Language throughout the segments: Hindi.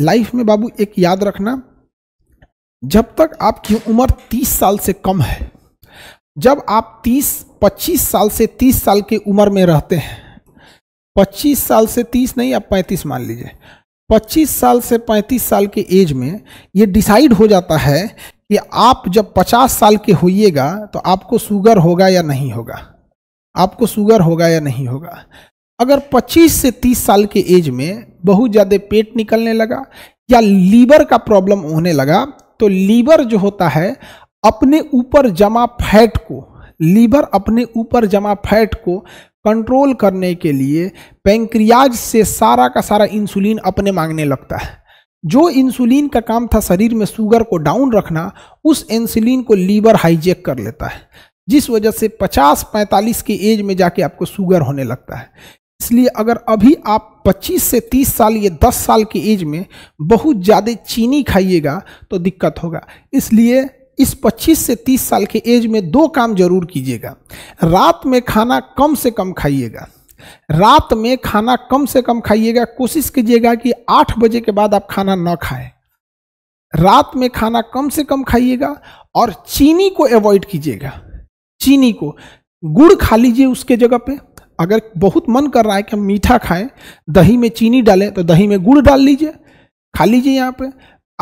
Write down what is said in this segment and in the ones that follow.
लाइफ में बाबू एक याद रखना जब तक आपकी उम्र 30 साल से कम है जब आप 30 25 साल से 30 साल की उम्र में रहते हैं 25 साल से 30 नहीं आप 35 मान लीजिए 25 साल से 35 साल के एज में ये डिसाइड हो जाता है कि आप जब 50 साल के होइएगा तो आपको शुगर होगा या नहीं होगा आपको शुगर होगा या नहीं होगा अगर 25 से 30 साल के एज में बहुत ज़्यादा पेट निकलने लगा या लीवर का प्रॉब्लम होने लगा तो लीवर जो होता है अपने ऊपर जमा फैट को लीवर अपने ऊपर जमा फैट को कंट्रोल करने के लिए पैंक्रियाज से सारा का सारा इंसुलिन अपने मांगने लगता है जो इंसुलिन का काम था शरीर में शुगर को डाउन रखना उस इंसुलिन को लीवर हाईजेक कर लेता है जिस वजह से 50-45 के एज में जाके आपको शुगर होने लगता है इसलिए अगर अभी आप 25 से 30 साल या 10 साल की एज में बहुत ज़्यादा चीनी खाइएगा तो दिक्कत होगा इसलिए इस 25 से 30 साल के एज में दो काम जरूर कीजिएगा रात में खाना कम से कम खाइएगा रात में खाना कम से कम खाइएगा कोशिश कीजिएगा कि 8 बजे के बाद आप खाना ना खाएं रात में खाना कम से कम खाइएगा और चीनी को अवॉइड कीजिएगा चीनी को गुड़ खा लीजिए उसके जगह पे अगर बहुत मन कर रहा है कि हम मीठा खाएं दही में चीनी डालें तो दही में गुड़ डाल लीजिए खा लीजिए यहाँ पे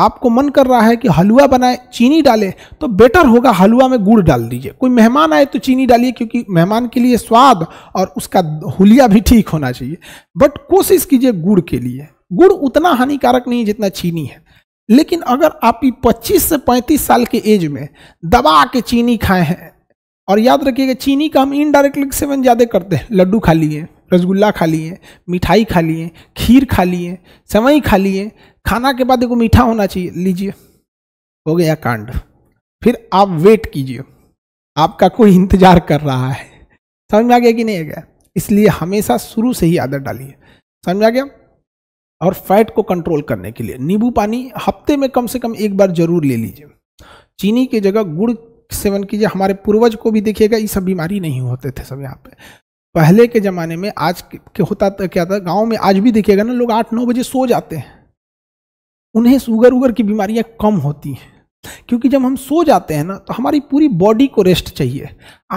आपको मन कर रहा है कि हलवा बनाए चीनी डालें तो बेटर होगा हलवा में गुड़ डाल दीजिए कोई मेहमान आए तो चीनी डालिए क्योंकि मेहमान के लिए स्वाद और उसका हुलिया भी ठीक होना चाहिए बट कोशिश कीजिए गुड़ के लिए गुड़ उतना हानिकारक नहीं जितना चीनी है लेकिन अगर आप 25 से 35 साल के एज में दबा के चीनी खाए हैं और याद रखिएगा चीनी का हम इनडायरेक्टली सेवन ज़्यादा करते हैं लड्डू खा लिए रसगुल्ला खा लिए मिठाई खा लिए खीर खा लिए सेवई खा लिए खाना के बाद देखो मीठा होना चाहिए लीजिए हो गया कांड फिर आप वेट कीजिए आपका कोई इंतज़ार कर रहा है समझ में आ गया कि नहीं आ गया इसलिए हमेशा शुरू से ही आदत डालिए समझ में आ गया और फैट को कंट्रोल करने के लिए नींबू पानी हफ्ते में कम से कम एक बार जरूर ले लीजिए चीनी की जगह गुड़ सेवन कीजिए हमारे पूर्वज को भी देखिएगा ये सब बीमारी नहीं होते थे सब यहाँ पे पहले के ज़माने में आज के होता था क्या था गांव में आज भी देखिएगा ना लोग आठ नौ बजे सो जाते हैं उन्हें शुगर उगर की बीमारियाँ कम होती हैं क्योंकि जब हम सो जाते हैं ना तो हमारी पूरी बॉडी को रेस्ट चाहिए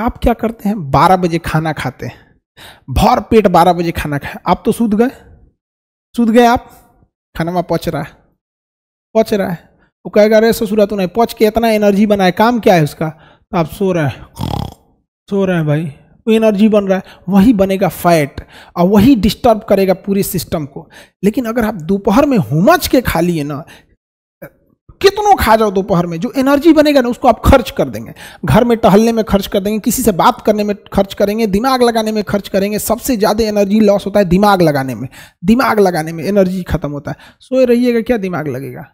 आप क्या करते हैं बारह बजे खाना खाते हैं भर पेट बारह बजे खाना खाए आप तो सूद गए सूद गए आप खाना वहाँ पहुँच रहा है पहुँच रहा है वो कहेगा अरे ससुरा तूने पहुँच के इतना एनर्जी बनाए काम क्या है उसका तो आप सो रहे हैं सो रहे हैं भाई वो एनर्जी बन रहा है वही बनेगा फैट और वही डिस्टर्ब करेगा पूरे सिस्टम को लेकिन अगर आप दोपहर में हुमच के खा लिए ना कितनों खा जाओ दोपहर में जो एनर्जी बनेगा ना उसको आप खर्च कर देंगे घर में टहलने में खर्च कर देंगे किसी से बात करने में खर्च करेंगे दिमाग लगाने में खर्च करेंगे सबसे ज़्यादा एनर्जी लॉस होता है दिमाग लगाने में दिमाग लगाने में एनर्जी खत्म होता है सोए रहिएगा क्या दिमाग लगेगा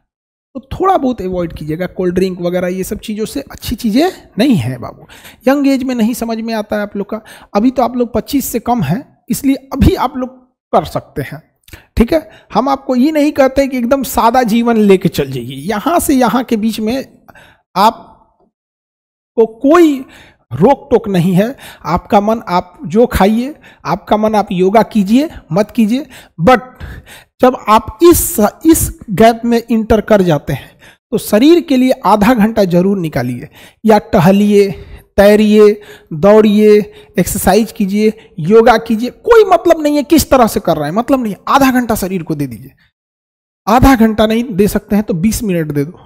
तो थोड़ा बहुत अवॉइड कीजिएगा कोल्ड ड्रिंक वगैरह ये सब चीज़ों से अच्छी चीज़ें नहीं हैं बाबू यंग एज में नहीं समझ में आता है आप लोग का अभी तो आप लोग पच्चीस से कम है इसलिए अभी आप लोग कर सकते हैं ठीक है हम आपको ये नहीं कहते कि एकदम सादा जीवन लेके चल जाइए यहाँ से यहाँ के बीच में आप को कोई रोक टोक नहीं है आपका मन आप जो खाइए आपका मन आप योगा कीजिए मत कीजिए बट जब आप इस इस गैप में इंटर कर जाते हैं तो शरीर के लिए आधा घंटा जरूर निकालिए या टहलिए तैरिए दौड़िए एक्सरसाइज कीजिए योगा कीजिए कोई मतलब नहीं है किस तरह से कर रहे हैं मतलब नहीं आधा घंटा शरीर को दे दीजिए आधा घंटा नहीं दे सकते हैं तो 20 मिनट दे दो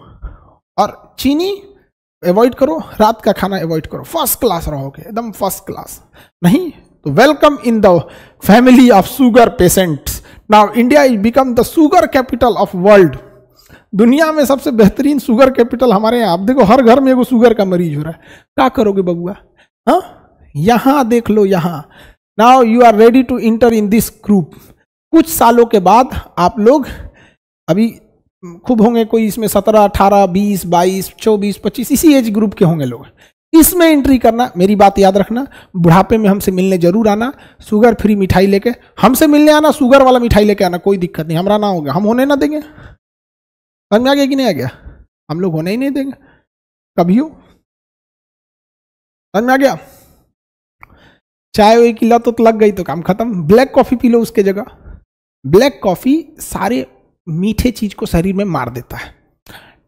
और चीनी अवॉइड करो रात का खाना अवॉइड करो फर्स्ट क्लास रहोगे एकदम फर्स्ट क्लास नहीं तो welcome in the family of sugar patients now India is become the sugar capital of world दुनिया में सबसे बेहतरीन सुगर कैपिटल हमारे यहाँ आप देखो हर घर में एगो शुगर का मरीज हो रहा है क्या करोगे बबुआ हाँ यहाँ देख लो यहाँ now you are ready to enter in this group कुछ सालों के बाद आप लोग अभी खूब होंगे कोई इसमें सत्रह अठारह बीस बाईस चौबीस पच्चीस इसी एज ग्रुप के होंगे लोग इसमें एंट्री करना मेरी बात याद रखना बुढ़ापे में हमसे मिलने जरूर आना शुगर फ्री मिठाई लेके हमसे मिलने आना शुगर वाला मिठाई लेके आना कोई दिक्कत नहीं हमारा ना होगा हम होने ना देंगे समझ में आ गया कि नहीं आ गया हम लोग होने ही नहीं देंगे कभी हो समझ में आ गया चाय वही की लत तो लग गई तो काम खत्म ब्लैक कॉफ़ी पी लो उसके जगह ब्लैक कॉफ़ी सारे मीठे चीज़ को शरीर में मार देता है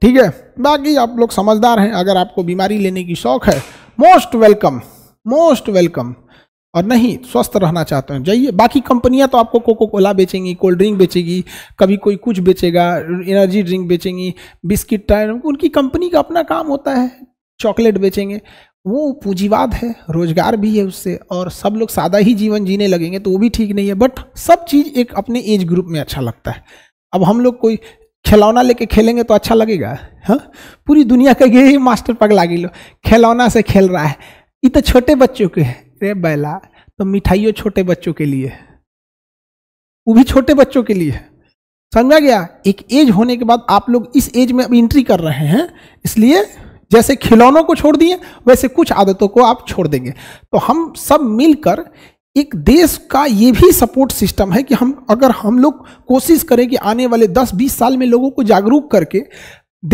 ठीक है बाकी आप लोग समझदार हैं अगर आपको बीमारी लेने की शौक है मोस्ट वेलकम मोस्ट वेलकम और नहीं स्वस्थ रहना चाहते हैं जाइए बाकी कंपनियां तो आपको कोको कोला बेचेंगी कोल्ड ड्रिंक बेचेगी कभी कोई कुछ बेचेगा एनर्जी ड्रिंक बेचेंगी बिस्किट टाइम उनकी कंपनी का अपना काम होता है चॉकलेट बेचेंगे वो पूंजीवाद है रोजगार भी है उससे और सब लोग सादा ही जीवन जीने लगेंगे तो वो भी ठीक नहीं है बट सब चीज़ एक अपने एज ग्रुप में अच्छा लगता है अब हम लोग कोई खिलौना लेके खेलेंगे तो अच्छा लगेगा हाँ पूरी दुनिया का यही मास्टर पगला गिलो खिलौना से खेल रहा है ये तो छोटे बच्चों के है अरे बैला तो मिठाइयों छोटे बच्चों के लिए वो भी छोटे बच्चों के लिए समझा गया एक एज होने के बाद आप लोग इस एज में अब इंट्री कर रहे हैं इसलिए जैसे खिलौनों को छोड़ दिए वैसे कुछ आदतों को आप छोड़ देंगे तो हम सब मिलकर एक देश का ये भी सपोर्ट सिस्टम है कि हम अगर हम लोग कोशिश करें कि आने वाले 10-20 साल में लोगों को जागरूक करके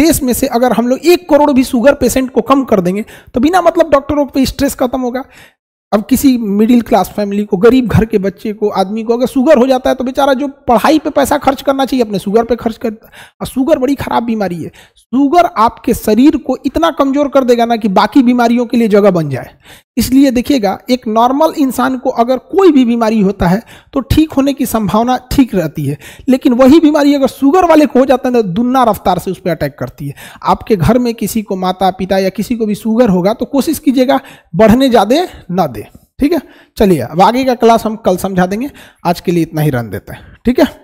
देश में से अगर हम लोग एक करोड़ भी शुगर पेशेंट को कम कर देंगे तो बिना मतलब डॉक्टरों पे स्ट्रेस खत्म होगा अब किसी मिडिल क्लास फैमिली को गरीब घर के बच्चे को आदमी को अगर शुगर हो जाता है तो बेचारा जो पढ़ाई पे पैसा खर्च करना चाहिए अपने शुगर पे खर्च करता और शुगर बड़ी खराब बीमारी है शुगर आपके शरीर को इतना कमज़ोर कर देगा ना कि बाकी बीमारियों के लिए जगह बन जाए इसलिए देखिएगा एक नॉर्मल इंसान को अगर कोई भी बीमारी होता है तो ठीक होने की संभावना ठीक रहती है लेकिन वही बीमारी अगर शुगर वाले को हो जाता है तो दुन्ना रफ्तार से उस पर अटैक करती है आपके घर में किसी को माता पिता या किसी को भी शुगर होगा तो कोशिश कीजिएगा बढ़ने ज़्यादा ना दें ठीक है चलिए अब आगे का क्लास हम कल समझा देंगे आज के लिए इतना ही रन देते हैं ठीक है